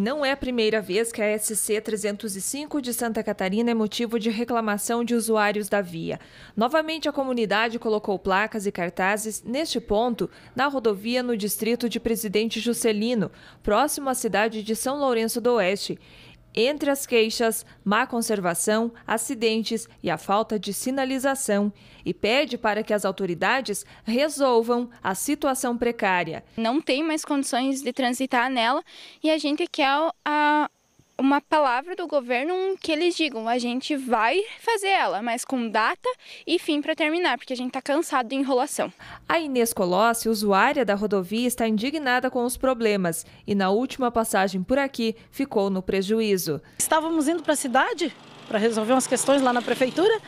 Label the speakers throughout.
Speaker 1: Não é a primeira vez que a SC-305 de Santa Catarina é motivo de reclamação de usuários da via. Novamente, a comunidade colocou placas e cartazes neste ponto, na rodovia no distrito de Presidente Juscelino, próximo à cidade de São Lourenço do Oeste. Entre as queixas, má conservação, acidentes e a falta de sinalização, e pede para que as autoridades resolvam a situação precária. Não tem mais condições de transitar nela e a gente quer a, uma palavra do governo que eles digam, a gente vai fazer ela, mas com data e fim para terminar, porque a gente está cansado de enrolação. A Inês Colossi, usuária da rodovia, está indignada com os problemas e na última passagem por aqui ficou no prejuízo. Estávamos indo para a cidade para resolver umas questões lá na prefeitura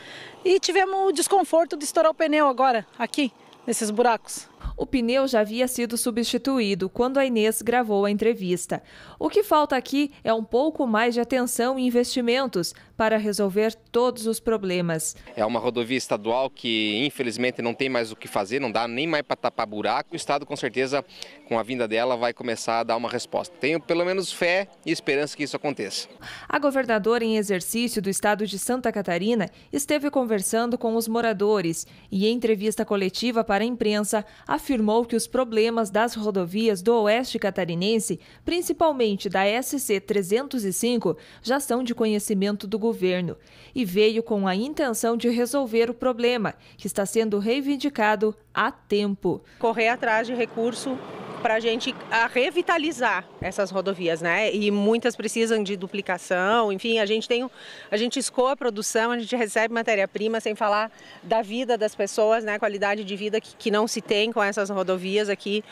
Speaker 1: e tivemos o desconforto de estourar o pneu agora, aqui, nesses buracos. O pneu já havia sido substituído quando a Inês gravou a entrevista. O que falta aqui é um pouco mais de atenção e investimentos para resolver todos os
Speaker 2: problemas. É uma rodovia estadual que, infelizmente, não tem mais o que fazer, não dá nem mais para tapar buraco. O Estado, com certeza, com a vinda dela, vai começar a dar uma resposta. Tenho, pelo menos, fé e esperança que isso aconteça.
Speaker 1: A governadora em exercício do estado de Santa Catarina esteve conversando com os moradores e, em entrevista coletiva para a imprensa, afirmou que os problemas das rodovias do Oeste Catarinense, principalmente da SC 305, já são de conhecimento do governo e veio com a intenção de resolver o problema, que está sendo reivindicado há tempo.
Speaker 2: Correr atrás de recurso para a gente revitalizar essas rodovias, né? E muitas precisam de duplicação, enfim, a gente tem, a gente escoa a produção, a gente recebe matéria-prima, sem falar da vida das pessoas, né? Qualidade de vida que, que não se tem com essas rodovias aqui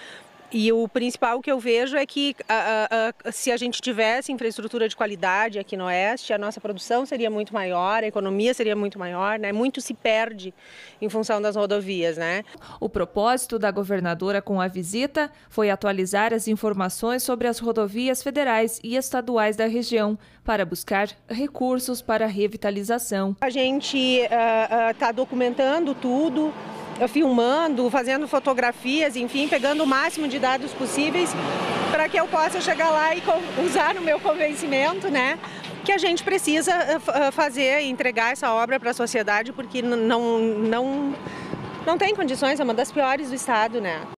Speaker 2: e o principal que eu vejo é que a, ah, a, ah, a, ah, se a gente tivesse infraestrutura de qualidade aqui no Oeste, a nossa produção seria muito maior, a economia seria muito maior, né? Muito se perde em função das rodovias, né? O propósito da
Speaker 1: governadora com a visita foi atualizar as informações sobre as rodovias federais e estaduais da região para buscar recursos para a revitalização. A gente
Speaker 2: está uh, uh, documentando tudo, eh, filmando, fazendo fotografias, enfim, pegando o máximo de dados possíveis para que eu possa chegar lá e usar o meu convencimento, né? Que a gente precisa eh, eh, fazer, entregar essa obra para a sociedade, porque não, não, não tem condições, é uma das piores do Estado, né?